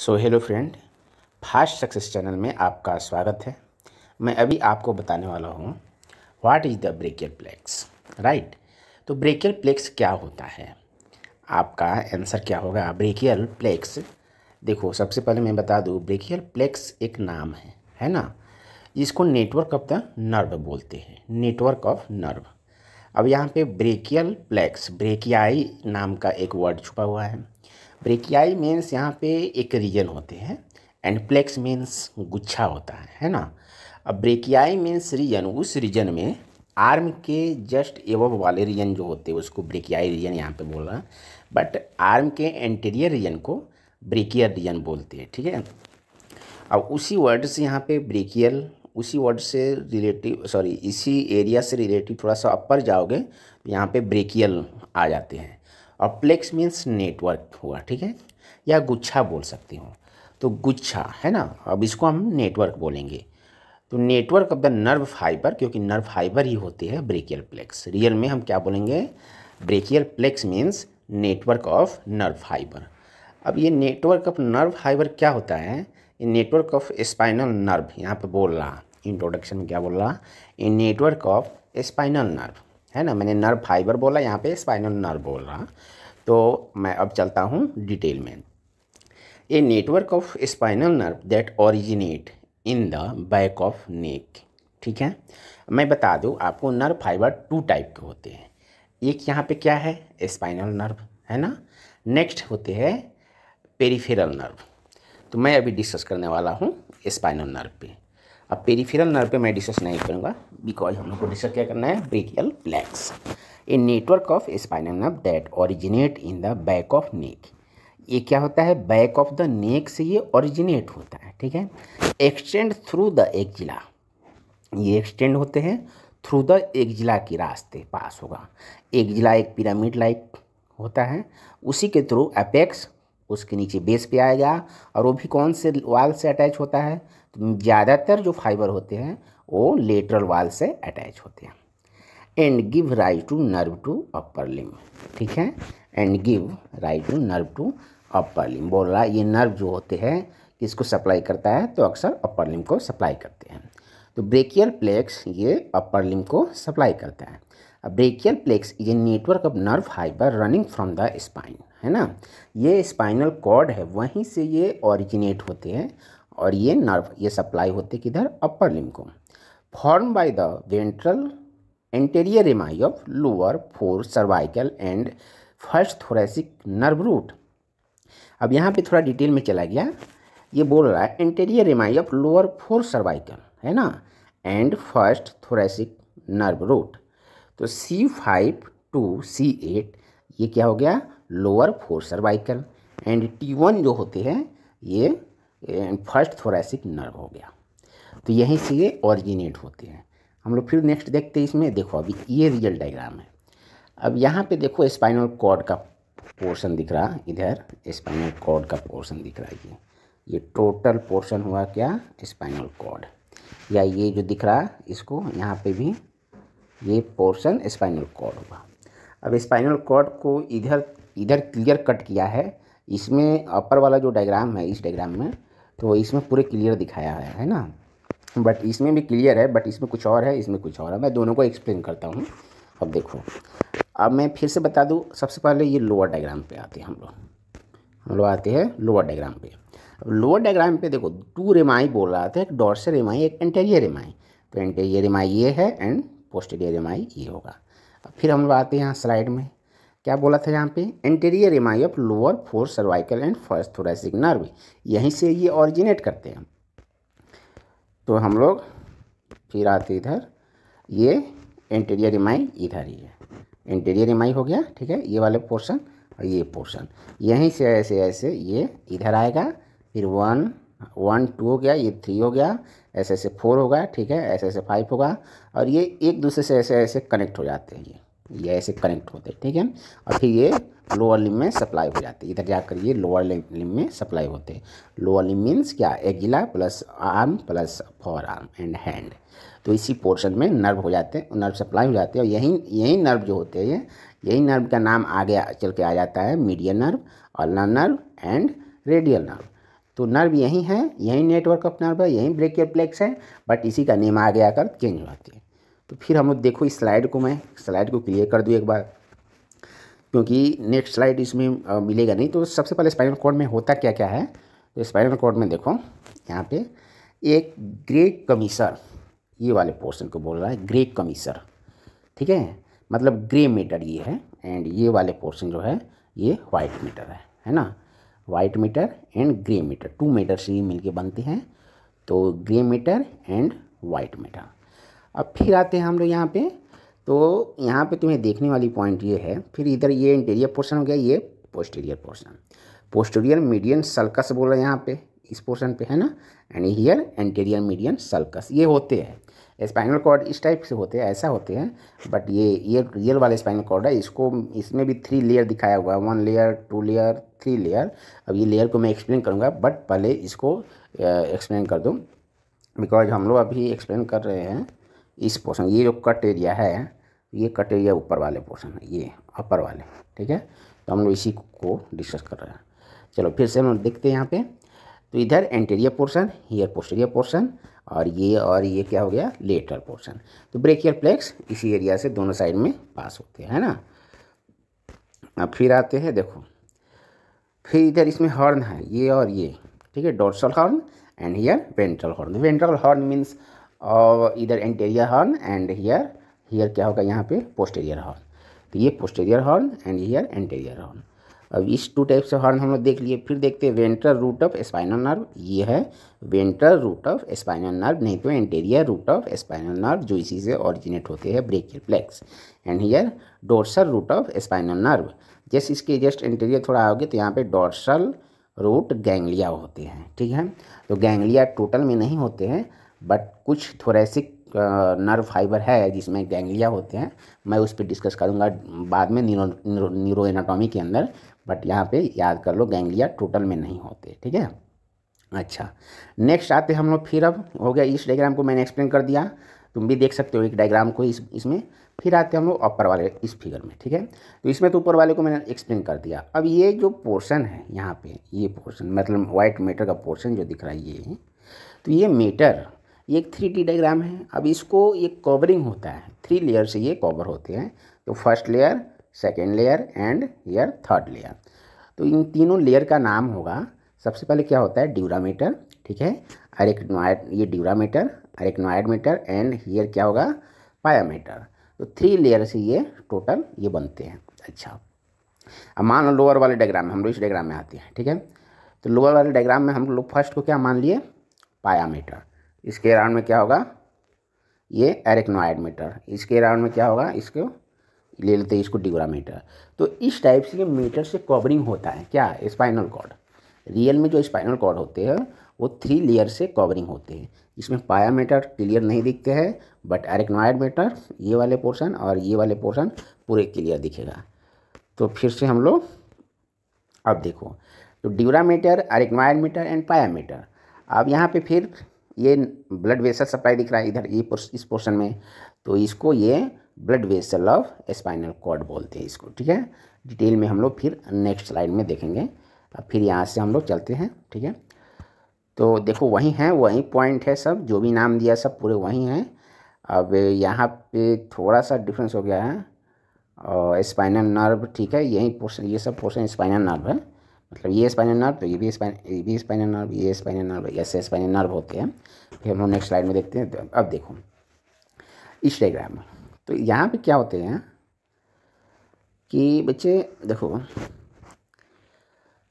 सो hello friend fast success channel में आपका स्वागत है मैं अभी आपको बताने वाला हूँ what is the brachial plexus right तो ब्रेकियल प्लेक्स क्या होता है आपका आंसर क्या होगा ब्रेकियल प्लेक्स देखो सबसे पहले मैं बता दूँ ब्रेकियल प्लेक्स एक नाम है है ना इसको नेटवर्क ऑफ द नर्व बोलते हैं नेटवर्क ऑफ नर्व अब यहाँ पे ब्रेकियल प्लेक्स ब्रेकियाई नाम का एक वर्ड छुपा हुआ है ब्रेकियाई मीन्स यहाँ पे एक रीजन होते हैं एंड प्लेक्स मीन्स गुच्छा होता है है ना अब ब्रेकियाई मीन्स रीजन उस रीजन में आर्म के जस्ट एवब वाले रीजन जो होते हैं उसको ब्रेकियाई रीजन यहाँ पे बोल रहा है बट आर्म के एंटीरियर रीजन को ब्रेकियर रीजन बोलते हैं ठीक है अब उसी वर्ड से यहाँ पे ब्रेकियल उसी वर्ड से रिलेटिव सॉरी इसी एरिया से रिलेटिव थोड़ा सा अपर जाओगे यहाँ पे ब्रेकियल आ जाते हैं और प्लेक्स मीन्स नेटवर्क हुआ ठीक है या गुच्छा बोल सकती हूँ तो गुच्छा है ना अब इसको हम नेटवर्क बोलेंगे तो network of the nerve fibre क्योंकि नर्व फाइबर ही होती है ब्रेकियल प्लेक्स रियल में हम क्या बोलेंगे brachial plexus means network of nerve fibre अब ये नेटवर्क ऑफ नर्व फाइबर क्या होता है ये नेटवर्क ऑफ स्पाइनल नर्व यहाँ पे बोल रहा इंट्रोडक्शन में क्या बोल रहा ये नेटवर्क ऑफ स्पाइनल नर्व है ना मैंने नर्व फाइबर बोला यहाँ पे स्पाइनल नर्व बोल रहा तो मैं अब चलता हूँ डिटेल में a network of spinal nerve that originate in the back of neck ठीक है मैं बता दूँ आपको नर्व फाइबर टू टाइप के होते हैं एक यहाँ पे क्या है स्पाइनल नर्व है ना नेक्स्ट होते हैं पेरीफेरल नर्व तो मैं अभी डिस्कस करने वाला हूँ स्पाइनल नर्व पे अब पेरीफेरल नर्व पे मैं डिस्कस नहीं करूँगा बिकॉज हम लोग को डिस्कस क्या करना है brachial plexus a network of spinal nerve that originate in the back of neck ये क्या होता है बैक ऑफ द नेक से ये ओरिजिनेट होता है ठीक है एक्सटेंड थ्रू द एक्जिला ये एक्सटेंड होते हैं थ्रू द एक्जिला के रास्ते पास होगा एक्जिला एक पिरामिड लाइक होता है उसी के थ्रू अपेक्स उसके नीचे बेस पे आएगा और वो भी कौन से वाल से अटैच होता है तो ज़्यादातर जो फाइबर होते हैं वो लेटरल वाल से अटैच होते हैं and give rise to nerve to upper limb ठीक है and give rise to nerve to upper limb बोल रहा है ये नर्व जो होते हैं किसको सप्लाई करता है तो अक्सर अपर लिम को सप्लाई करते हैं तो ब्रेकियल प्लेक्स ये अपर लिम को सप्लाई करता है अब ब्रेकियल प्लेक्स ये network of nerve fibre running from the spine है ना ये स्पाइनल कॉर्ड है वहीं से ये ऑरिजिनेट होते हैं और ये नर्व ये सप्लाई होते किधर अपर लिम को form by the ventral anterior rami of lower four cervical and first thoracic nerve root अब यहाँ पे थोड़ा डिटेल में चला गया ये बोल रहा है anterior rami of lower four cervical है ना and first thoracic nerve root तो C five to C eight ये क्या हो गया lower four cervical and T one जो होते हैं ये फर्स्ट थोरेसिक नर्व हो गया तो यहीं से ये ऑरिजिनेट होते हैं हम लोग फिर नेक्स्ट देखते हैं इसमें देखो अभी ये रियल डायग्राम है अब यहाँ पे देखो स्पाइनल कॉर्ड का पोर्शन दिख रहा इधर स्पाइनल कॉर्ड का पोर्शन दिख रहा है ये ये टोटल पोर्शन हुआ क्या स्पाइनल कॉर्ड या ये जो दिख रहा इसको यहाँ पे भी ये पोर्शन स्पाइनल कॉर्ड हुआ अब स्पाइनल कॉर्ड को इधर इधर क्लियर कट किया है इसमें अपर वाला जो डायग्राम है इस डायग्राम में तो इसमें पूरे क्लियर दिखाया है है ना बट इसमें भी क्लियर है बट इसमें कुछ और है इसमें कुछ और है मैं दोनों को एक्सप्लेन करता हूँ अब देखो अब मैं फिर से बता दूँ सबसे पहले ये लोअर डायग्राम पे आते हैं हम लोग हम लोग आते हैं लोअर डायग्राम पे अब लोअर डायग्राम पे देखो टू रेमाई बोल रहा था एक डॉर्सर एम एक एंटेरियर एम तो एंटेरियर एम ये है एंड पोस्टेरियर एम ये होगा अब फिर हम लोग आते हैं यहाँ स्लाइड में क्या बोला था यहाँ पे एंटेरियर एम of lower four cervical and first thoracic nerve यहीं से ये ऑरिजिनेट करते हैं तो हम लोग फिर आते इधर ये इंटीरियर इमाई इधर ही है इंटीरियर इमाई हो गया ठीक है ये वाले पोर्शन और ये पोर्शन यहीं से ऐसे ऐसे ये इधर आएगा फिर वन वन टू हो गया ये थ्री हो गया ऐसे ऐसे फोर होगा ठीक है ऐसे ऐसे फाइव होगा और ये एक दूसरे से ऐसे ऐसे कनेक्ट हो जाते हैं ये ये ऐसे कनेक्ट होते हैं ठीक है और फिर ये लोअर लिम में तो सप्लाई हो जाते हैं इधर जाकर ये लोअर लिम में सप्लाई होते हैं लोअर लिम मीन्स क्या axilla plus arm plus forearm and hand तो इसी पोर्शन में नर्व हो जाते हैं नर्व सप्लाई हो जाते हैं और यही यही नर्व जो होते हैं यही नर्व का नाम आगे चल के आ जाता है मीडियल नर्व और नर्व एंड रेडियल नर्व तो नर्व यही है यही नेटवर्क ऑफ नर्व है यही ब्रेकियर प्लेक्स है बट इसी का नेम आगे आकर चेंज हो जाती है तो फिर हम लोग देखो इस स्लाइड को मैं स्लाइड को क्लियर कर दूँ एक बार क्योंकि नेक्स्ट स्लाइड इसमें मिलेगा नहीं तो सबसे पहले स्पाइनल कोड में होता क्या क्या है तो स्पाइनल कोड में देखो यहाँ पे एक ग्रे कमीसर ये वाले पोर्शन को बोल रहा है ग्रे कमीसर ठीक है मतलब ग्रे मीटर ये है एंड ये वाले पोर्शन जो है ये वाइट मीटर है है ना white matter and grey matter two matter से ये मिल बनते हैं तो grey matter and white matter अब फिर आते हैं हम लोग यहाँ पे तो यहाँ पे तुम्हें देखने वाली पॉइंट ये है फिर इधर ये इंटीरियर पोर्शन हो गया ये posterior portion posterior median sulcus बोल रहे हैं यहाँ पे इस पोर्शन पे है ना and here anterior median sulcus ये होते हैं स्पाइनल कॉर्ड इस टाइप से होते हैं ऐसा होते हैं बट ये ये रियल वाला स्पाइनल कॉर्ड है इसको इसमें भी थ्री लेयर दिखाया हुआ है one layer two layer three layer अब ये लेयर को मैं एक्सप्लेन करूँगा बट पहले इसको एक्सप्लेन कर दूँ बिकॉज हम लोग अभी एक्सप्लेन कर रहे हैं इस पोर्शन ये जो कट एरिया है ये कट एरिया ऊपर वाले पोर्शन है ये अपर वाले ठीक है तो हम लोग इसी को डिस्कस कर रहे हैं चलो फिर से हम लोग देखते हैं यहाँ पे तो इधर anterior portion here posterior portion और ये और ये क्या हो गया लेटर पोर्शन तो ब्रेकियर प्लेक्स इसी एरिया से दोनों साइड में पास होते हैं है ना अब फिर आते हैं देखो फिर इधर इसमें हॉर्न है ये और ये ठीक है dorsal horn and here ventral horn ventral horn means और इधर anterior horn and here here क्या होगा यहाँ पे पोस्टेरियर हॉर्न तो ये posterior horn and here anterior horn अब इस टू टाइप से हॉर्न हम लोग देख लिए फिर देखते हैं ventral root of spinal nerve ये है ventral root of spinal nerve नहीं तो anterior root of spinal nerve जो इसी से ऑरिजिनेट होते हैं brachial plexus and here dorsal root of spinal nerve जैस इसके जस्ट एंटेरियर थोड़ा आओगे तो यहाँ पे डोर्सल रूट गैंगलिया होते हैं ठीक है तो गैंगलिया टोटल में नहीं होते हैं बट कुछ थोरेसिक नर्व फाइबर है जिसमें गैंग्लिया होते हैं मैं उस पर डिस्कस करूँगा बाद में न्यूरो एनाटॉमी के अंदर बट यहाँ पे याद कर लो गैंग्लिया टोटल में नहीं होते ठीक है अच्छा नेक्स्ट आते हम लोग फिर अब हो गया इस डायग्राम को मैंने एक्सप्लेन कर दिया तुम भी देख सकते हो एक डायग्राम को इस इसमें फिर आते हम लोग अपर वाले इस फिगर में ठीक है तो इसमें तो ऊपर वाले को मैंने एक्सप्लेन कर दिया अब ये जो पोर्शन है यहाँ पे ये पोर्शन मतलब वाइट मेटर का पोर्शन जो दिख रहा है ये तो ये मीटर ये एक थ्री डी डाइग्राम है अब इसको ये कवरिंग होता है थ्री लेयर से ये कवर होते हैं तो first layer second layer and here third layer तो इन तीनों लेयर का नाम होगा सबसे पहले क्या होता है ड्यूरामीटर ठीक है अरेक्नोइड ये dura mater arachnoid mater and here क्या होगा पायामीटर तो थ्री लेयर से ये टोटल ये बनते हैं अच्छा अब मान लो लोअर वाले डायग्राम में हम लोग इस डायग्राम में आते हैं ठीक है तो लोअर वाले डायग्राम में हम लोग फर्स्ट को क्या मान लिए पायामीटर इसके राउंड में क्या होगा ये एरेक्नोइड मीटर इसके राउंड में क्या होगा इसको ले लेते हैं इसको मीटर तो इस टाइप से मीटर से कवरिंग होता है क्या स्पाइनल कॉर्ड रियल में जो स्पाइनल कॉर्ड होते हैं वो थ्री लेयर से कवरिंग होते हैं इसमें पाया मीटर क्लियर नहीं दिखते हैं बट एरेक्नोइड मीटर ये वाले पोर्शन और ये वाले पोर्शन पूरे क्लियर दिखेगा तो फिर से हम लोग अब देखो तो mater arachnoid mater and pia mater अब यहाँ पे फिर ये ब्लड वेसल सप्लाई दिख रहा है इधर ये इस पोर्शन में तो इसको ये blood vessel of spinal cord बोलते हैं इसको ठीक है डिटेल में हम लोग फिर नेक्स्ट स्लाइड में देखेंगे अब फिर यहाँ से हम लोग चलते हैं ठीक है तो देखो वही हैं वही पॉइंट है सब जो भी नाम दिया सब पूरे वही हैं अब यहाँ पे थोड़ा सा डिफरेंस हो गया है और स्पाइनल नर्व ठीक है यही पोर्शन ये सब पोर्शन स्पाइनल नर्व है मतलब ये स्पाइनल नर्व तो ये भी स्पाइन ये भी स्पाइनल नर्व ये स्पाइनल नर्व ऐसे स्पाइनल नर्व होते हैं फिर हम लोग नेक्स्ट स्लाइड में देखते हैं तो अब देखो में तो यहाँ पे क्या होते हैं कि बच्चे देखो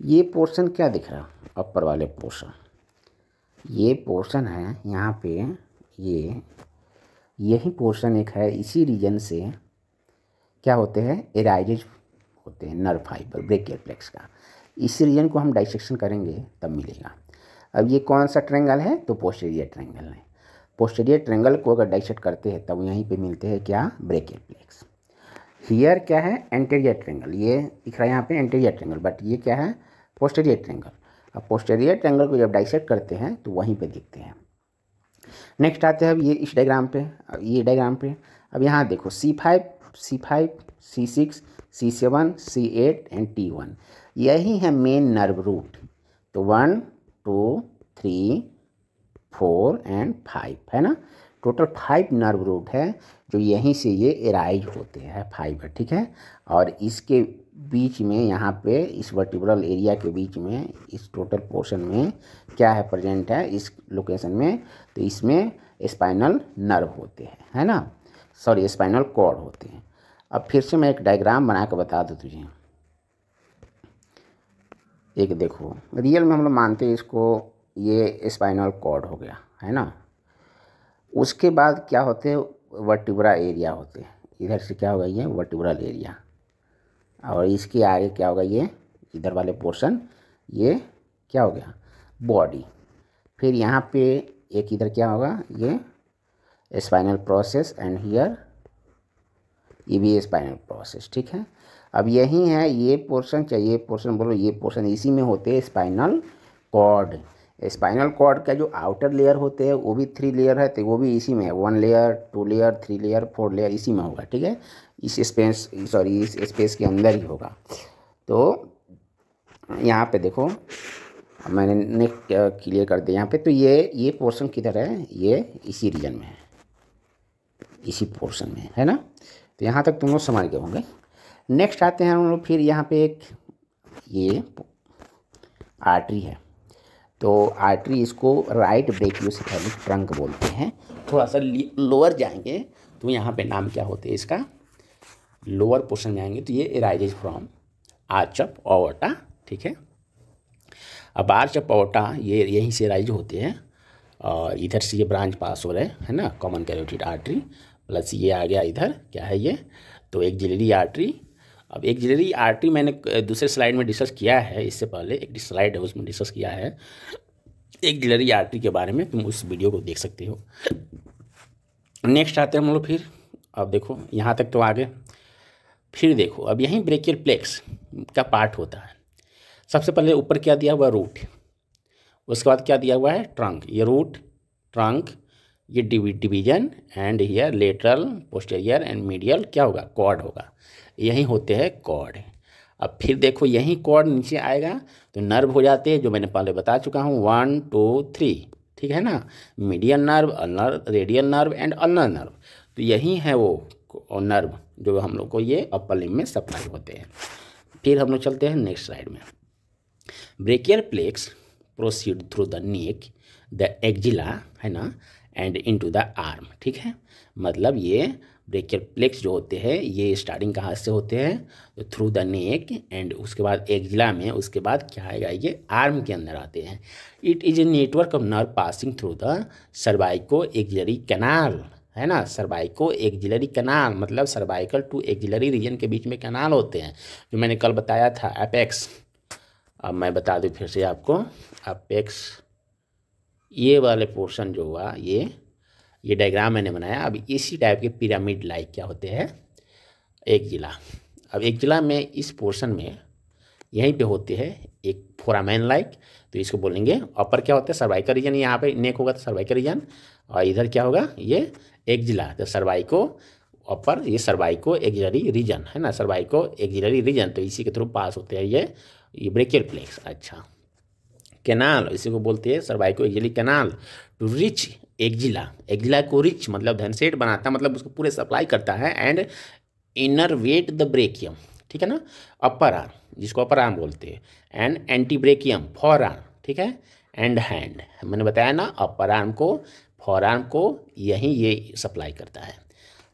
ये पोर्शन क्या दिख रहा अपर वाले पोर्शन ये पोर्शन है यहाँ पे ये यही पोर्शन एक है इसी रीजन से क्या होते हैं एराइज होते हैं नर्व फाइबर ब्रेकियल फ्लेक्स का इसी रीजन को हम डाइसेक्शन करेंगे तब मिलेगा अब ये कौन सा ट्रेंगल है तो पोस्टेरियर ट्रेंगल है पोस्टेरियर ट्रेंगल को अगर डाइसेक्ट करते हैं तब यहीं पे मिलते हैं क्या ब्रेकेल प्लेक्स हियर क्या है एंटेरियर ट्रेंगल ये दिख रहा है यहाँ पे एंटेरियर ट्रेंगल बट ये क्या है पोस्टेरियर ट्रेंगल अब पोस्टेरियर ट्रेंगल को जब डाइसेक्ट करते हैं तो वहीं पर देखते हैं नेक्स्ट आते हैं अब ये इस डायग्राम पे अब ये डायग्राम पे अब यहाँ देखो C five C five C six C seven C eight and T one यही है मेन नर्व रूट तो one two three four and five है ना टोटल फाइव नर्व रूट है जो यहीं से ये एराइज होते हैं फाइव है ठीक है और इसके बीच में यहाँ पे इस वर्टिब्रल एरिया के बीच में इस टोटल पोर्शन में क्या है प्रेजेंट है इस लोकेशन में तो इसमें स्पाइनल नर्व होते हैं है ना सॉरी स्पाइनल कॉर्ड होते हैं अब फिर से मैं एक डायग्राम बना के बता दूँ तुझे एक देखो रियल में हम लोग मानते हैं इसको ये स्पाइनल कॉर्ड हो गया है ना उसके बाद क्या होते हैं वर्टिब्रा एरिया होते हैं इधर से क्या होगा ये वर्टिब्रल एरिया और इसके आगे क्या होगा ये इधर वाले पोर्शन ये क्या हो गया बॉडी फिर यहाँ पे एक इधर क्या होगा ये स्पाइनल प्रोसेस एंड हियर ये भी स्पाइनल प्रोसेस ठीक है अब यही है ये पोर्शन ये पोर्शन बोलो ये पोर्शन इसी में होते हैं स्पाइनल कॉर्ड स्पाइनल कॉर्ड का जो आउटर लेयर होते हैं वो भी थ्री लेयर है तो वो भी इसी में है one layer two layer three layer four layer इसी में होगा ठीक है इस स्पेस सॉरी इस स्पेस के अंदर ही होगा तो यहाँ पे देखो मैंने नेक क्लियर कर दिया यहाँ पे तो ये ये पोर्शन किधर है ये इसी रीजन में है इसी पोर्शन में है ना तो यहाँ तक तुम लोग समझ गए होंगे नेक्स्ट आते हैं हम लोग फिर यहाँ पे एक ये आर्टरी है तो आर्टरी इसको राइट पहले ट्रंक बोलते हैं थोड़ा सा लोअर जाएंगे तो यहाँ पे नाम क्या होते हैं इसका लोअर पोर्शन में आएंगे तो ये एराइजेज फ्रॉम आर्च ऑफ ठीक है अब आर्च ऑफ ये यहीं से राइज होते हैं और इधर से ये ब्रांच पास हो रहे हैं है ना कॉमन कैरोटिड आर्ट्री प्लस ये आ गया इधर क्या है ये तो एक जिलेरी आर्टरी अब एक जिलेरी आर्टरी मैंने दूसरे स्लाइड में डिस्कस किया है इससे पहले एक स्लाइड है उसमें डिस्कस किया है एक आर टी के बारे में तुम उस वीडियो को देख सकते हो नेक्स्ट आते हैं हम लोग फिर अब देखो यहाँ तक तो आगे फिर देखो अब यहीं ब्रेकियर प्लेक्स का पार्ट होता है सबसे पहले ऊपर क्या दिया हुआ रूट उसके बाद क्या दिया हुआ है ट्रंक ये रूट ट्रंक ये division and here lateral posterior and medial क्या होगा कॉर्ड होगा यही होते हैं कॉर्ड अब फिर देखो यही कॉर्ड नीचे आएगा तो नर्व हो जाते हैं जो मैंने पहले बता चुका हूँ वन टू थ्री ठीक है ना medial nerve ulnar radial nerve and ulnar nerve तो यही है वो नर्व जो हम लोग को ये अपर लिम में सप्लाई होते हैं फिर हम लोग चलते हैं नेक्स्ट स्लाइड में brachial plexus proceed through the neck the axilla है ना एंड इनटू द आर्म ठीक है मतलब ये ब्रेकियल प्लेक्स जो होते हैं ये स्टार्टिंग कहाँ से होते हैं तो थ्रू द नेक एंड उसके बाद एग्जिला में उसके बाद क्या आएगा ये आर्म के अंदर आते हैं it is a network of nerve passing through the cervico axillary canal है ना सर्वाइको एग्जिलरी कैनाल मतलब सर्वाइकल टू एग्जिलरी रीजन के बीच में कैनाल होते हैं जो मैंने कल बताया था अपेक्स अब मैं बता दूँ फिर से आपको अपेक्स ये वाले पोर्शन जो हुआ ये ये डायग्राम मैंने बनाया अब इसी टाइप के पिरामिड लाइक क्या होते हैं एक ज़िला अब एक ज़िला में इस पोर्शन में यहीं पे होते हैं एक फोरामैन लाइक तो इसको बोलेंगे अपर क्या होता है सर्वाइकल रीजन यहाँ पे नेक होगा तो सर्वाइकल रीजन और इधर क्या होगा ये एक जिला तो सर्वाइको अपर ये सर्वाइको एक्जिलरी रीजन है ना सर्वाइको एक्जिलरी रीजन तो इसी के थ्रू पास होते हैं ये ये ब्रेकियर प्लेक्स अच्छा कैनाल इसी को बोलते हैं cervico axillary canal to reach axilla को रिच मतलब धनसेट बनाता है मतलब उसको पूरे सप्लाई करता है and innervate the brachium ठीक है ना अपर आर्म जिसको अपर आर्म बोलते हैं and antebrachium forearm ठीक है एंड हैंड मैंने बताया ना अपर आर्म को फॉर आर्म को यही ये सप्लाई करता है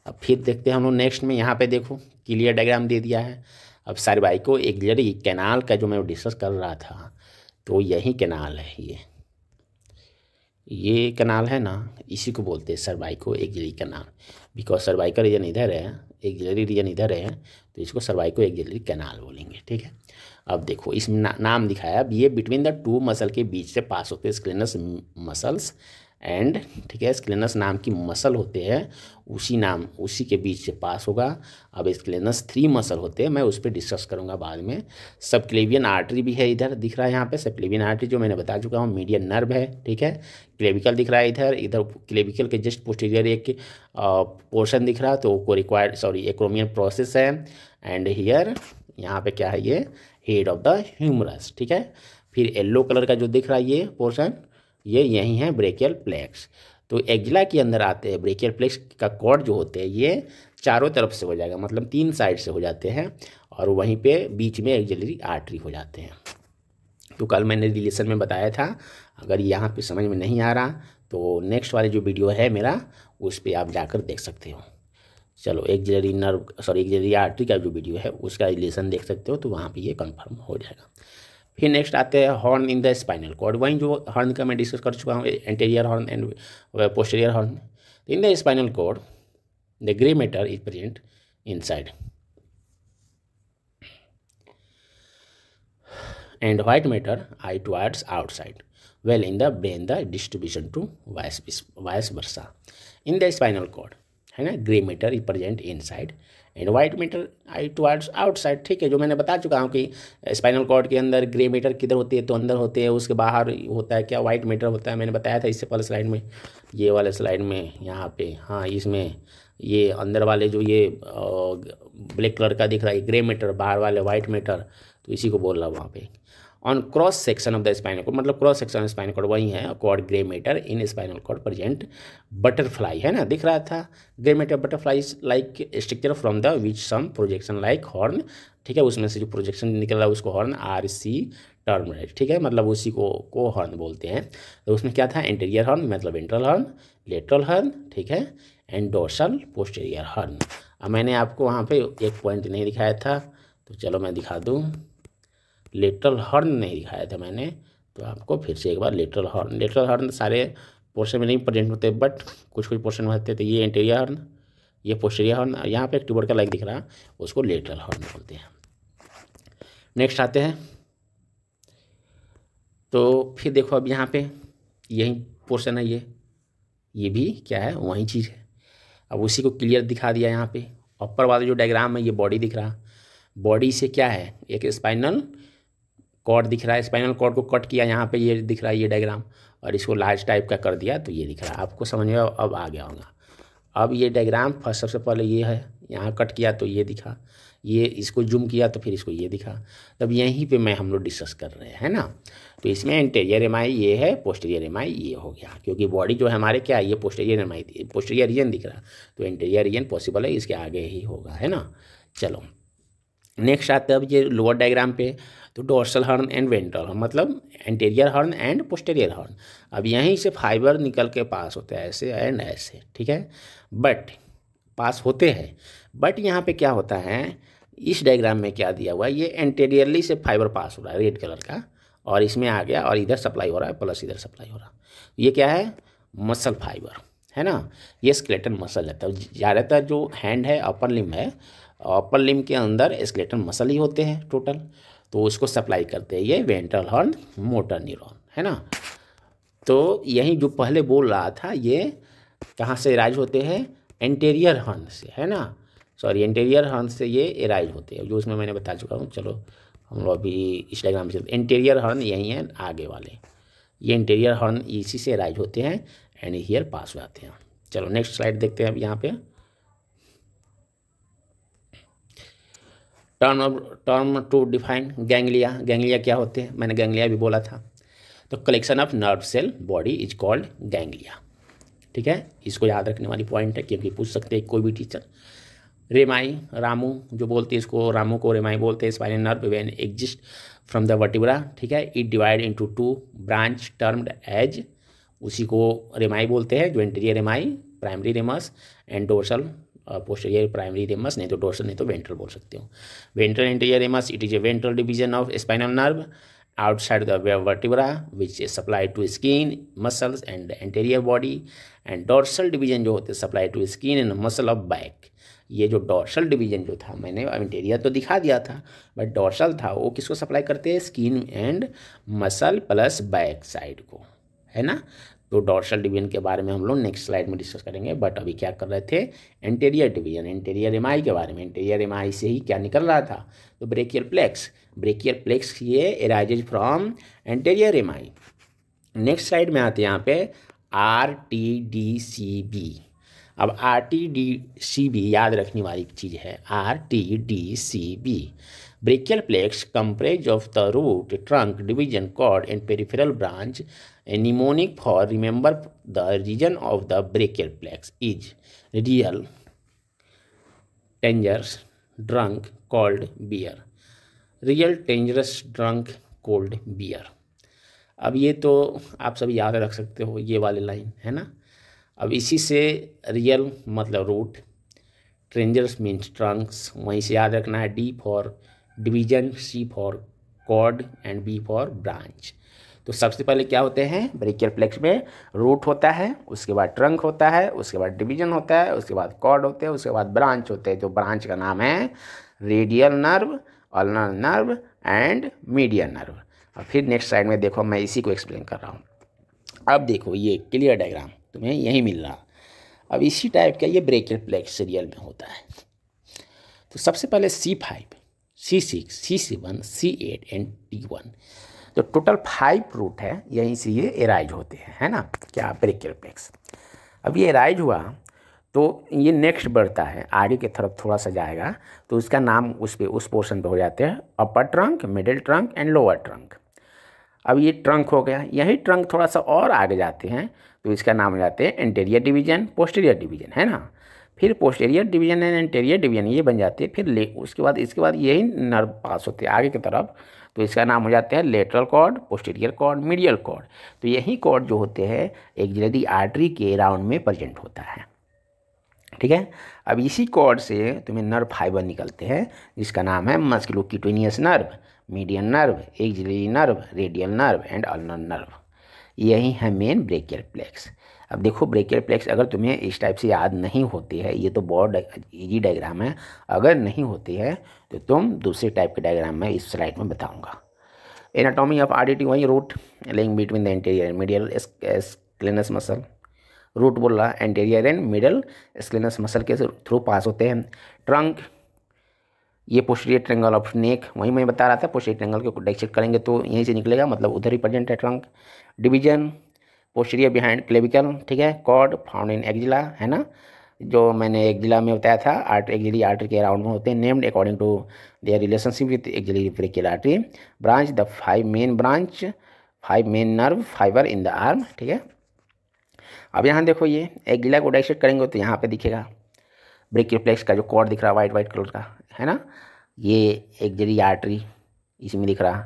अब फिर देखते हैं हम लोग नेक्स्ट में यहाँ पे देखो क्लियर डायग्राम दे दिया है अब एक एग्लियरी कैनाल का जो मैं डिस्कस कर रहा था तो यही कैनाल है ये ये कनाल है ना इसी को बोलते हैं cervico axillary canal because cervical region इधर है एग्जिलरी रीजन इधर है तो इसको सर्वाइको एग्जिलरी कनाल बोलेंगे ठीक है अब देखो इसमें ना, नाम दिखाया अब ये बिटवीन द टू मसल के बीच से पास होते स्क्लेनस मसल्स एंड ठीक है स्क्लेनस नाम की मसल होते हैं उसी नाम उसी के बीच से पास होगा अब स्क्लेनस थ्री मसल होते हैं मैं उस पर डिस्कस करूंगा बाद में सबक्लेवियन आर्टरी भी है इधर दिख रहा है यहाँ पे सबक्लेवियन आर्टरी जो मैंने बता चुका हूँ मीडियन नर्व है ठीक है क्लेविकल दिख रहा है इधर इधर क्लेविकल के जस्ट पोस्टीरियर एक पोर्शन दिख रहा तो को रिक्वायर्ड सॉरी एक्रोमियन प्रोसेस है एंड हीयर यहाँ पे क्या है ये हेड ऑफ द ह्यूमरस ठीक है फिर येल्लो कलर का जो दिख रहा है ये पोर्शन ये यही हैं ब्रेकियल प्लेक्स तो एग्जिला के अंदर आते हैं ब्रेकियल प्लेक्स का कॉर्ड जो होते हैं ये चारों तरफ से हो जाएगा मतलब तीन साइड से हो जाते हैं और वहीं पे बीच में एग्जिलरी आर्टरी हो जाते हैं तो कल मैंने रिलेशन में बताया था अगर यहाँ पे समझ में नहीं आ रहा तो नेक्स्ट वाले जो वीडियो है मेरा उस पर आप जाकर देख सकते हो चलो axillary nerve sorry axillary artery का जो वीडियो है उसका रिलेशन देख सकते हो तो वहाँ पे ये कंफर्म हो जाएगा फिर नेक्स्ट आते हैं horn in the spinal cord वहीं जो हॉर्न का मैं डिस्कस कर चुका हूँ anterior horn and posterior horn in the spinal cord the grey matter is present inside white matter I towards towards outside well in the brain the distribution to vice vice versa in the spinal cord है ना grey matter is present inside and white matter I to outside ठीक है जो मैंने बता चुका हूँ कि स्पाइनल कॉर्ड के अंदर ग्रे मीटर किधर होती है तो अंदर होते हैं उसके बाहर होता है क्या वाइट मीटर होता है मैंने बताया था इससे पहले स्लाइड में ये वाले स्लाइड में यहाँ पे हाँ इसमें ये अंदर वाले जो ये ब्लैक कलर का दिख रहा है ग्रे मीटर बाहर वाले वाइट मीटर तो इसी को बोल रहा हूँ वहाँ पर on cross section of the spinal cord मतलब cross section of spinal cord वही है cord grey matter in spinal cord present butterfly है ना दिख रहा था grey matter butterfly like structure from the which some projection like horn ठीक है उसमें से जो प्रोजेक्शन निकल रहा है उसको हॉर्न आर सी टर्म ठीक है मतलब उसी को को हॉर्न बोलते हैं तो उसमें क्या था इंटीरियर हॉर्न मतलब इंटरल हॉर्न लेटरल हॉर्न ठीक है एंड डोर्सल पोस्टेरियर हॉर्न अब मैंने आपको वहाँ पे एक पॉइंट नहीं दिखाया था तो चलो मैं दिखा दूँ लेटरल हॉर्न नहीं दिखाया था मैंने तो आपको फिर से एक बार लेटरल हॉर्न लेटरल हॉर्न सारे पोर्शन में नहीं प्रेजेंट होते बट कुछ कुछ पोर्शन में होते तो ये इंटीरियर हॉर्न ये पोस्टेरिया हॉर्न यहाँ पे एक ट्यूबर का लाइक दिख रहा उसको लेटरल हॉर्न बोलते हैं नेक्स्ट आते हैं तो फिर देखो अब यहाँ पे यही पोर्शन है ये ये भी क्या है वही चीज़ है अब उसी को क्लियर दिखा दिया यहाँ पे अपर वाला जो डायग्राम है ये बॉडी दिख रहा बॉडी से क्या है एक स्पाइनल कॉर्ड दिख रहा है स्पाइनल कॉर्ड को कट किया यहाँ पे ये दिख रहा है ये डायग्राम और इसको लार्ज टाइप का कर दिया तो ये दिख रहा है आपको समझ में अब आ गया होगा अब ये डायग्राम फर्स्ट सबसे पहले ये है यहाँ कट किया तो ये दिखा ये इसको जूम किया तो फिर इसको ये दिखा तब यहीं पे मैं हम लोग डिस्कस कर रहे हैं है ना तो इसमें इंटेरियर एम ये है पोस्टेरियर एम ये हो गया क्योंकि बॉडी जो है हमारे क्या है ये posterior um I posterior region दिख रहा तो इंटेरियर रीजन पॉसिबल है इसके आगे ही होगा है ना चलो नेक्स्ट आते हैं अब ये लोअर डायग्राम पे तो dorsal horn and ventral horn मतलब anterior horn and posterior horn अब यहीं से फाइबर निकल के पास होते हैं ऐसे एंड ऐसे ठीक है बट पास होते हैं बट यहाँ पे क्या होता है इस डायग्राम में क्या दिया हुआ है ये एंटेरियरली से फाइबर पास हो रहा है रेड कलर का और इसमें आ गया और इधर सप्लाई हो रहा है प्लस इधर सप्लाई हो रहा है ये क्या है मसल फाइबर है ना ये स्केलेटन मसल है तो ज़्यादातर जो हैंड है अपर लिम है अपर लिम के अंदर स्केलेटन मसल ही होते हैं टोटल तो उसको सप्लाई करते हैं ये वेंट्रल हॉर्न मोटर न्यूरॉन है ना तो यही जो पहले बोल रहा था ये कहाँ से इराइज होते हैं एंटेरियर हॉर्न से है ना सॉरी एंटेरियर हॉर्न से ये इराइज होते हैं जो उसमें मैंने बता चुका हूँ चलो हम लोग अभी इंस्टाग्राम से इंटेरियर हॉर्न यही है आगे वाले ये इंटेरियर हॉर्न इसी से राइज होते हैं एंड हीयर पास हो जाते हैं चलो नेक्स्ट स्लाइड देखते हैं अब यहाँ पे term term to define ganglia ganglia क्या होते हैं मैंने गैंग्लिया भी बोला था तो collection of nerve cell body is called ganglia ठीक है इसको याद रखने वाली पॉइंट है क्योंकि पूछ सकते हैं कोई भी टीचर रेमाई रामू जो बोलते हैं इसको रामू को रेमाई बोलते हैं spinal nerve when exist from the vertebra ठीक है it divide into two branch termed as उसी को रेमाई बोलते हैं जो anterior rami primary ramus and dorsal posterior primary ramus नहीं तो डोर्सल नहीं तो वेंट्रल बोल सकते हो ventral anterior ramus it is a ventral division of spinal nerve outside the vertebra which is supplied to skin muscles and anterior body and dorsal जो होते supply to skin and muscle of back ये जो dorsal division जो था मैंने interior तो दिखा दिया था बट डोर्सल था वो किसको सप्लाई करते हैं skin and muscle plus back side को है ना तो डॉर्सल डिवीजन के बारे में हम लोग नेक्स्ट स्लाइड में डिस्कस करेंगे बट अभी क्या कर रहे थे एंटेरियर डिवीजन एंटेरियर एम के बारे में एंटेरियर एम से ही क्या निकल रहा था तो ब्रेकियर प्लेक्स ब्रेकियर प्लेक्स ये arises from anterior um next slide में आते हैं यहाँ पे R T D C B अब R T D C B याद रखने वाली चीज़ है R T D C B brachial plexus comprise of the root trunk division cord and peripheral branch mnemonic for remember the region of the brachial plexus is real dangerous drunk cold beer real dangerous drunk cold beer अब ये तो आप सभी याद रख सकते हो ये वाले लाइन है ना अब इसी से रियल मतलब रूट ट्रेंजर्स मीन्स ट्रंक्स वहीं से याद रखना है D for division C for cord and B for branch तो सबसे पहले क्या होते हैं ब्रेकियर फ्लेक्स में रूट होता है उसके बाद ट्रंक होता है उसके बाद डिवीजन होता है उसके बाद कॉर्ड होते हैं उसके बाद ब्रांच होते हैं जो ब्रांच का नाम है radial nerve ulnar nerve and medial nerve और फिर नेक्स्ट साइड में देखो मैं इसी को एक्सप्लेन कर रहा हूँ अब देखो ये क्लियर डायग्राम तुम्हें यहीं मिल रहा अब इसी टाइप का ये ब्रेकियर फ्लेक्स सीरियल में होता है तो सबसे पहले C five C six C seven C eight and T one तो टोटल फाइव रूट है यहीं से ये एराइज होते हैं है ना क्या पेरिक्योपेक्स अब ये एराइज हुआ तो ये नेक्स्ट बढ़ता है आगे की तरफ थोड़ा सा जाएगा तो उसका नाम उस पर उस पोर्शन पर हो जाते हैं upper trunk middle trunk and lower trunk अब ये ट्रंक हो गया यही ट्रंक थोड़ा सा और आगे जाते हैं तो इसका नाम हो जाते हैं इंटेरियर डिवीजन पोस्टेरियर डिवीजन है ना फिर posterior division and anterior division ये बन जाते हैं फिर ले उसके बाद इसके बाद यही नर्व पास होते हैं आगे की तरफ तो इसका नाम हो जाते हैं lateral cord posterior cord medial cord तो यही कॉर्ड जो होते हैं एक जल्दी आर्टरी के राउंड में प्रजेंट होता है ठीक है अब इसी कॉर्ड से तुम्हें नर्व फाइबर निकलते हैं जिसका नाम है मस्किलोकिटोनियस नर्व मीडियन नर्व एक nerve radial nerve and ulnar nerve यही है मेन ब्रेकियर प्लेक्स अब देखो ब्रेकियल प्लेक्स अगर तुम्हें इस टाइप से याद नहीं होती है ये तो बहुत ईजी डायग्राम है अगर नहीं होती है तो तुम दूसरे टाइप के डायग्राम में इस स्लाइड में बताऊँगा एनाटॉमी ऑफ डी वही root lying between the anterior medial scalenus muscle root बोल रहा anterior and middle scalenus muscle के थ्रू पास होते हैं ट्रंक ये पोस्टीरियर ट्रेंगल ऑफ नेक वहीं मैं बता रहा था पोस्टीरियर ट्रेंगल को डाइसेक्ट करेंगे तो यहीं से निकलेगा मतलब उधर ही प्रजेंट है trunk division posterior behind clavicle ठीक है कॉर्ड फाउंड इन एक्जिला है ना जो मैंने एक्जिला में बताया था आर्ट एक्जिली आर्टरी के अराउंड में होते हैं named according to their relationship with axillary prickle artery branch the five main branch five main nerve fibre in the arm ठीक है अब यहाँ देखो ये जिला को डाइसेक्ट करेंगे तो यहाँ पे दिखेगा ब्रिक रिफ्लेक्स का जो कॉर्ड दिख रहा है वाइट वाइट कलर का है ना ये एक्जरी आर्टरी इसमें दिख रहा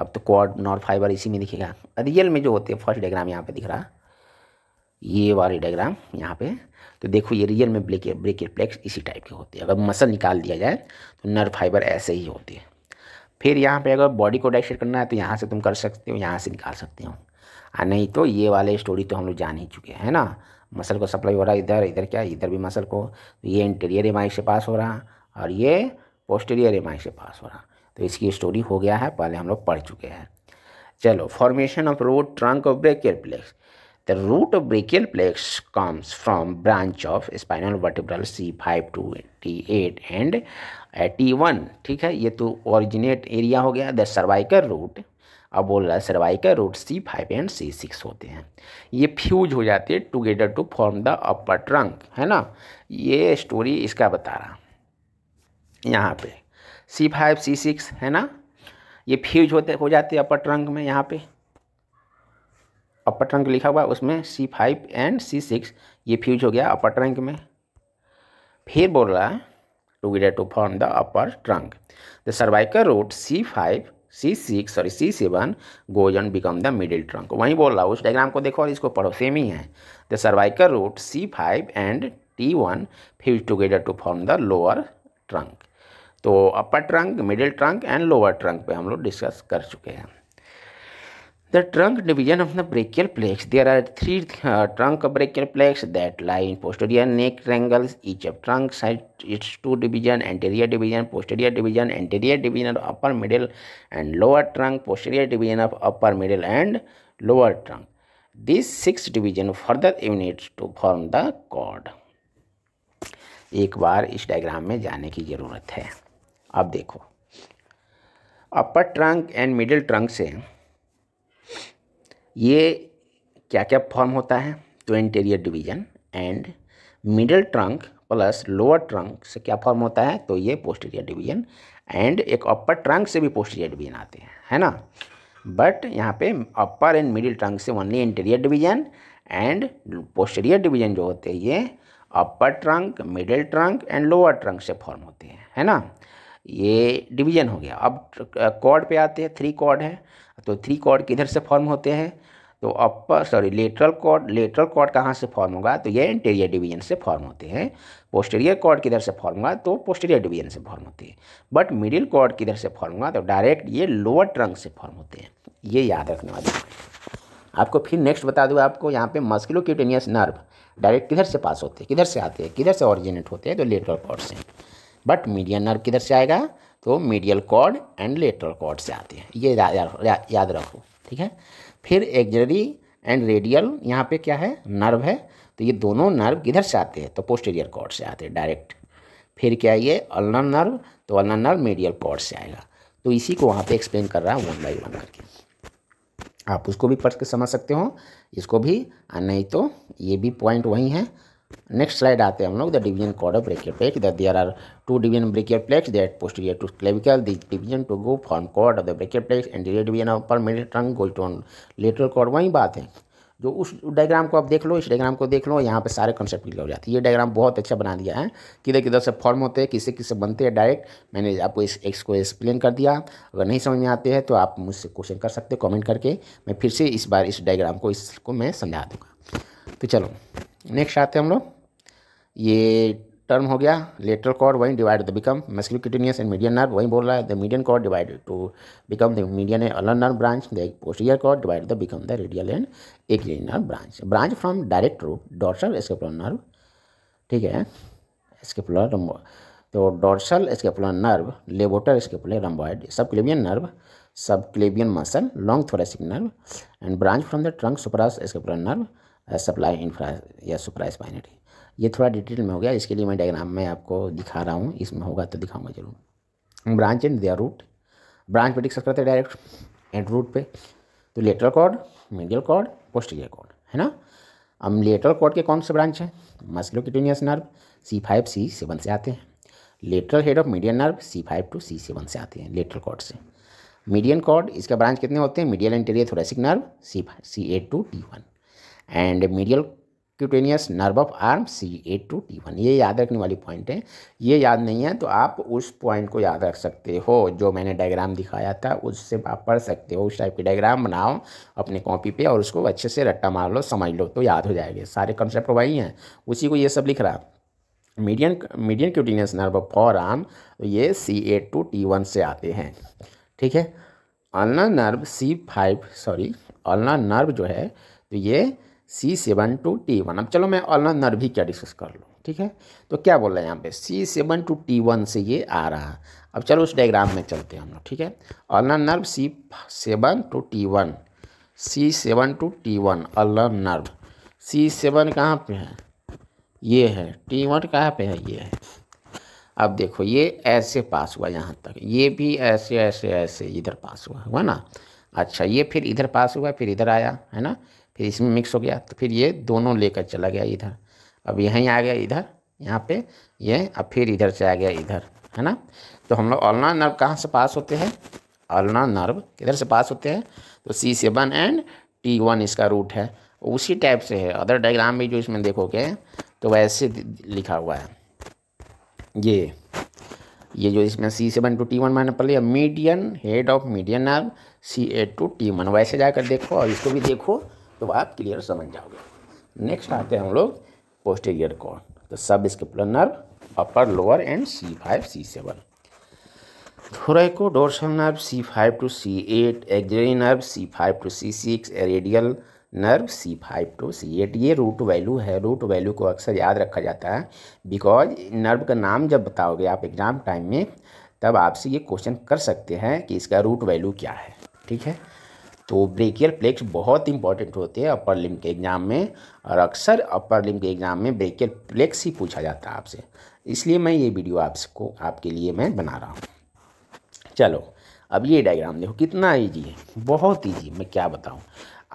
अब तो क्वाड नॉर फाइबर इसी में दिखेगा रियल में जो होते हैं फर्स्ट डायग्राम यहाँ पे दिख रहा ये वाले डायग्राम यहाँ पे तो देखो ये रियल में ब्रेक ब्रेकेट प्लेक्स इसी टाइप के होते हैं अगर मसल निकाल दिया जाए तो नर्व फाइबर ऐसे ही होते हैं फिर यहाँ पे अगर बॉडी को डाइसेट करना है तो यहाँ से तुम कर सकते हो यहाँ से निकाल सकते हो आ नहीं तो ये वाले स्टोरी तो हम लोग जान ही चुके हैं ना मसल को सप्लाई हो रहा है इधर इधर क्या इधर भी मसल को ये इंटीरियर एम से पास हो रहा और ये पोस्टेरियर एम से पास हो रहा तो इसकी स्टोरी हो गया है पहले हम लोग पढ़ चुके हैं चलो formation of root trunk of brachial plexus the root of brachial plexus comes from branch of spinal vertebral C five to T eight and eighty one ठीक है ये तो ओरिजिनेट एरिया हो गया द सर्वाइकल रूट अब बोल रहा है cervical root C five and C six होते हैं ये फ्यूज हो जाते हैं together to form the upper trunk है ना ये स्टोरी इसका बता रहा यहाँ पे सी फाइव सी सिक्स है ना ये फ्यूज होते हो जाते अपर ट्रंक में यहाँ पे अपर ट्रंक लिखा हुआ उसमें C five and C six ये फ्यूज हो गया अपर ट्रंक में फिर बोल रहा है together to form the upper trunk the cervical root C five C six sorry C seven goes and become the middle trunk वहीं बोल रहा हूँ उस डायग्राम को देखो और इसको पढ़ो सेम ही है the cervical root C five and T one fuse together to form the lower trunk तो upper trunk middle trunk and lower trunk पे हम लोग डिस्कस कर चुके हैं the trunk division of the brachial plexus there are three trunk brachial plexus that line posterior neck triangles each of trunk side its two division anterior division posterior division anterior division of upper middle and lower trunk posterior division of upper middle and lower trunk this six division further units to form the cord एक बार इस diagram में जाने की जरूरत है आप देखो upper trunk and middle trunk से ये क्या क्या फॉर्म होता है तो anterior division and middle trunk plus lower trunk से क्या फॉर्म होता है तो ये पोस्टीरियर डिवीजन एंड एक अपर ट्रंक से भी पोस्टीरियर डिवीजन आते हैं है ना बट यहाँ पे अपर एंड मिडिल ट्रंक से only anterior division and posterior division जो होते हैं ये upper trunk middle trunk and lower trunk से फॉर्म होते हैं है ना ये डिवीजन हो गया अब कॉर्ड पे आते हैं थ्री कॉर्ड है तो थ्री कॉर्ड किधर से फॉर्म होते हैं तो upper sorry lateral cord lateral cord कहाँ से फॉर्म होगा तो ये इंटीरियर डिवीजन से फॉर्म होते हैं पोस्टेरियर कॉर्ड किधर से फॉर्म होगा तो पोस्टेरियर डिवीजन से फॉर्म होते हैं बट मिडिल कॉर्ड किधर से फॉर्म होगा तो डायरेक्ट ये लोअर ट्रंक से फॉर्म होते हैं ये याद रखने वाले आपको फिर नेक्स्ट बता दूँ आपको यहाँ पे मस्किलो क्यूटेनियस नर्व डायरेक्ट किधर से पास होते हैं किधर से आते हैं किधर से ऑरिजिनेट होते हैं तो लेटरल कॉर्ड से बट मीडियल नर्व किधर से आएगा तो medial cord and lateral cord से आते हैं ये याद रखो ठीक है फिर एक्जरी एंड रेडियल यहाँ पे क्या है नर्व है तो ये दोनों नर्व किधर से आते हैं तो पोस्टेरियर कॉर्ड से आते हैं डायरेक्ट फिर क्या ये अल्नर नर्व तो अल्नर नर्व मीडियल कॉर्ड से आएगा तो इसी को वहाँ पे एक्सप्लेन कर रहा है वन बाई वन करके आप उसको भी पढ़ के समझ सकते हो इसको भी नहीं तो ये भी पॉइंट वही है नेक्स्ट स्लाइड आते हैं हम लोग the division cord of brachial plexus the there are two division brachial plexus that posterior to clavicle this division to go form cord of the brachial plexus and division of पर मेरे trunk go to lateral cord वही बात है जो उस diagram को आप देख लो इस डायग्राम को देख लो यहाँ पे सारे कॉन्सेप्ट क्लियर हो जाते हैं ये डायग्राम बहुत अच्छा बना दिया है किधर किधर से फॉर्म होते हैं किससे किससे बनते हैं डायरेक्ट मैंने आपको इस एक्स को एक्सप्लेन कर दिया अगर नहीं समझ में आते हैं तो आप मुझसे क्वेश्चन कर सकते हैं कमेंट करके मैं फिर से इस बार इस डायग्राम को इसको मैं समझा दूँगा तो चलो नेक्स्ट आते हैं हम लोग ये टर्म हो गया लेटरल कॉर्ड वहीं divide the become musculocutaneous and median nerve वहीं बोल रहा है the median cord divide to become the median and अलर nerve branch the posterior cord divide the become the radial and एक nerve branch branch from direct root dorsal scapular nerve ठीक है scapular तो dorsal scapular nerve levator scapulae rhomboid subclavian nerve subclavian muscle long thoracic nerve and branch from the trunk suprascapular nerve supply infra या सुप्राइस binary ये थोड़ा detail में हो गया इसके लिए मैं डायग्राम में आपको दिखा रहा हूँ इसमें होगा तो दिखाऊंगा जरूर ब्रांच एंड दिया रूट ब्रांच पे डिस्कस करते हैं डायरेक्ट एंड रूट पे तो lateral cord medial cord posterior cord है ना अब लेटरल कॉर्ड के कौन से ब्रांच हैं musculocutaneous nerve C five C seven से आते हैं lateral head of median nerve C five to C seven से आते हैं लेटरल कॉर्ड से मीडियन कॉर्ड इसका ब्रांच कितने होते हैं medial anterior thoracic nerve C C eight to T one and medial cutaneous nerve of arm C A to T one ये याद रखने वाली पॉइंट है ये याद नहीं है तो आप उस पॉइंट को याद रख सकते हो जो मैंने डायग्राम दिखाया था उससे आप पढ़ सकते हो उस टाइप के डायग्राम बनाओ अपने कॉपी पे और उसको अच्छे से रट्टा मार लो समझ लो तो याद हो जाएगा सारे कंसेप्ट वही हैं उसी को ये सब लिख रहा median median cutaneous nerve of for arm ये C A to T one से आते हैं ठीक है ulnar nerve C five sorry ulnar nerve जो है तो ये C seven to T one अब चलो मैं ऑलना नर भी क्या डिस्कस कर लूँ ठीक है तो क्या बोल रहे है यहाँ पे C seven to T one से ये आ रहा है अब चलो उस डायग्राम में चलते हैं हम लोग ठीक है ulnar nerve C seven to T one C seven to T one ulnar nerve C seven कहाँ पे है ये है टी वन कहाँ पे है ये है अब देखो ये ऐसे पास हुआ यहाँ तक ये भी ऐसे ऐसे ऐसे इधर पास हुआ हुआ ना अच्छा ये फिर इधर पास हुआ फिर इधर आया है ना फिर इसमें मिक्स हो गया तो फिर ये दोनों लेकर चला गया इधर अब यहीं आ गया इधर यहाँ पे ये अब फिर इधर से आ गया इधर है ना तो हम लोग अलना नर्व कहाँ से पास होते हैं अलना नर्व किधर से पास होते हैं तो C seven and T one इसका रूट है उसी टाइप से है अदर डायग्राम भी जो इसमें देखोगे तो वैसे लिखा हुआ है ये ये जो इसमें C seven to T one मैंने पढ़ लिया median head of median nerve C eight to T one वैसे जाकर देखो और इसको भी देखो तो आप क्लियर समझ जाओगे नेक्स्ट आते हैं हम लोग पोस्टेरियर कॉर्न तो subscapular nerve upper lower and C five C seven thoracodorsal nerve C five to C eight axillary nerve C five to C six radial nerve C five to C eight ये root value है root value को अक्सर याद रखा जाता है because nerve का नाम जब बताओगे आप एग्ज़ाम टाइम में तब आपसे ये क्वेश्चन कर सकते हैं कि इसका रूट वैल्यू क्या है ठीक है तो ब्रेकियल प्लेक्स बहुत इंपॉर्टेंट होते हैं अपर लिम के एग्ज़ाम में और अक्सर अपर लिम के एग्ज़ाम में ब्रेकियल प्लेक्स ही पूछा जाता है आपसे इसलिए मैं ये वीडियो आपको आपके लिए मैं बना रहा हूँ चलो अब ये डायग्राम देखो कितना ईजी है बहुत ईजी मैं क्या बताऊँ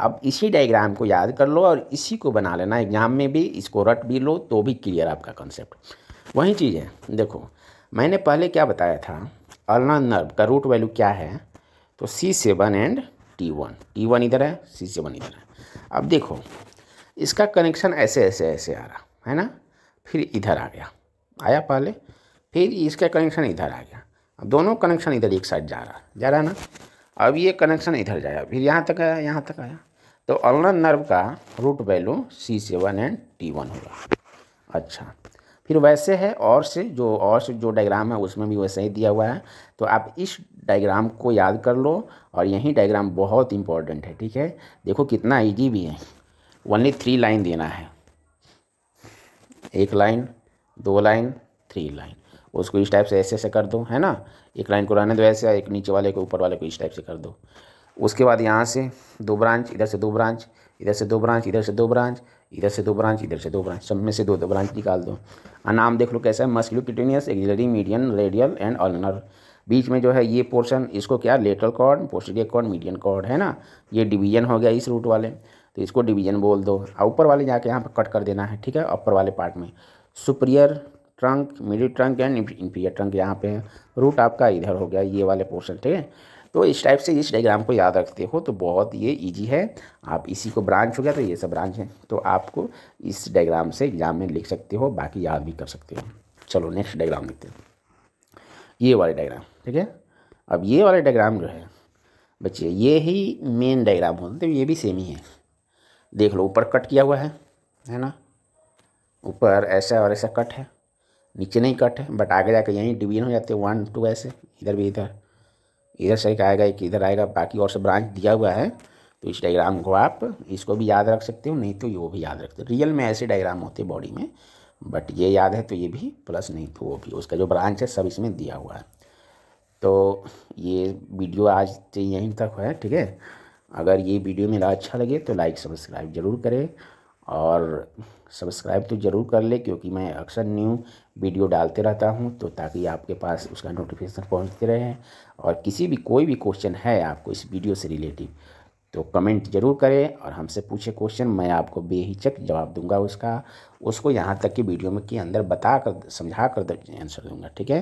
अब इसी डायग्राम को याद कर लो और इसी को बना लेना एग्ज़ाम में भी इसको रट भी लो तो भी क्लियर आपका कॉन्सेप्ट वही चीज़ है देखो मैंने पहले क्या बताया था अल्ना नर्व का रूट वैल्यू क्या है तो C seven and T one T one इधर है सी सेवन इधर है अब देखो इसका कनेक्शन ऐसे ऐसे ऐसे आ रहा है ना फिर इधर आ गया आया पहले फिर इसका कनेक्शन इधर आ गया अब दोनों कनेक्शन इधर एक साइड जा रहा जा रहा ना अब ये कनेक्शन इधर जाया फिर यहाँ तक आया यहाँ तक आया तो अल्नर नर्व का root value C seven and T one होगा अच्छा फिर वैसे है और से जो और से जो डायग्राम है उसमें भी वैसे ही दिया हुआ है तो आप इस डायग्राम को याद कर लो और यही डायग्राम बहुत इंपॉर्टेंट है ठीक है देखो कितना ईजी भी है ओनली थ्री लाइन देना है एक लाइन दो लाइन थ्री लाइन उसको इस टाइप से ऐसे ऐसे कर दो है ना एक लाइन को रहने दो ऐसे एक नीचे वाले को ऊपर वाले को इस टाइप से कर दो उसके बाद यहाँ से दो ब्रांच इधर से दो ब्रांच इधर से दो ब्रांच इधर से दो ब्रांच इधर से दो ब्रांच इधर से दो ब्रांच सब में से दो दो ब्रांच निकाल दो और नाम देख लो कैसा है musculocutaneous median radial and ulnar बीच में जो है ये पोर्शन इसको क्या lateral cord posterior cord median cord है ना ये डिवीजन हो गया इस रूट वाले तो इसको डिवीजन बोल दो और ऊपर वाले जाके यहाँ पर कट कर देना है ठीक है अपर वाले पार्ट में superior trunk middle trunk and inferior trunk यहाँ पे है रूट आपका इधर हो गया ये वाले पोर्शन ठीक है तो इस टाइप से इस डायग्राम को याद रखते हो तो बहुत ये इजी है आप इसी को ब्रांच हो गया तो ये सब ब्रांच है तो आपको इस डायग्राम से एग्जाम में लिख सकते हो बाकी याद भी कर सकते हो चलो नेक्स्ट डायग्राम लिखते हैं ये वाले डायग्राम ठीक है अब ये वाला डायग्राम जो है बच्चे ये ही मेन डायग्राम होता है तो ये भी सेम ही है देख लो ऊपर कट किया हुआ है है ना ऊपर ऐसा और ऐसा कट है नीचे नहीं कट है बट आगे जाकर यहीं डिवीजन हो जाते हैं वन टू ऐसे इधर भी इधर इधर से एक आएगा एक इधर आएगा बाकी और सब ब्रांच दिया हुआ है तो इस डायग्राम को आप इसको भी याद रख सकते हो नहीं तो ये वो भी याद रखते हो रियल में ऐसे डायग्राम होते बॉडी में बट ये याद है तो ये भी प्लस नहीं तो वो भी उसका जो ब्रांच है सब इसमें दिया हुआ है तो ये वीडियो आज यहीं तक है ठीक है अगर ये वीडियो मेरा अच्छा लगे तो लाइक सब्सक्राइब ज़रूर करें और सब्सक्राइब तो ज़रूर कर ले क्योंकि मैं अक्सर न्यू वीडियो डालते रहता हूँ तो ताकि आपके पास उसका नोटिफिकेशन पहुँचते रहे और किसी भी कोई भी क्वेश्चन है आपको इस वीडियो से रिलेटिव तो कमेंट जरूर करें और हमसे पूछे क्वेश्चन मैं आपको बेहिचक जवाब दूंगा उसका उसको यहाँ तक कि वीडियो में के अंदर बता कर समझा कर आंसर दूंगा ठीक है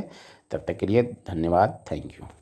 तब तक के लिए धन्यवाद थैंक यू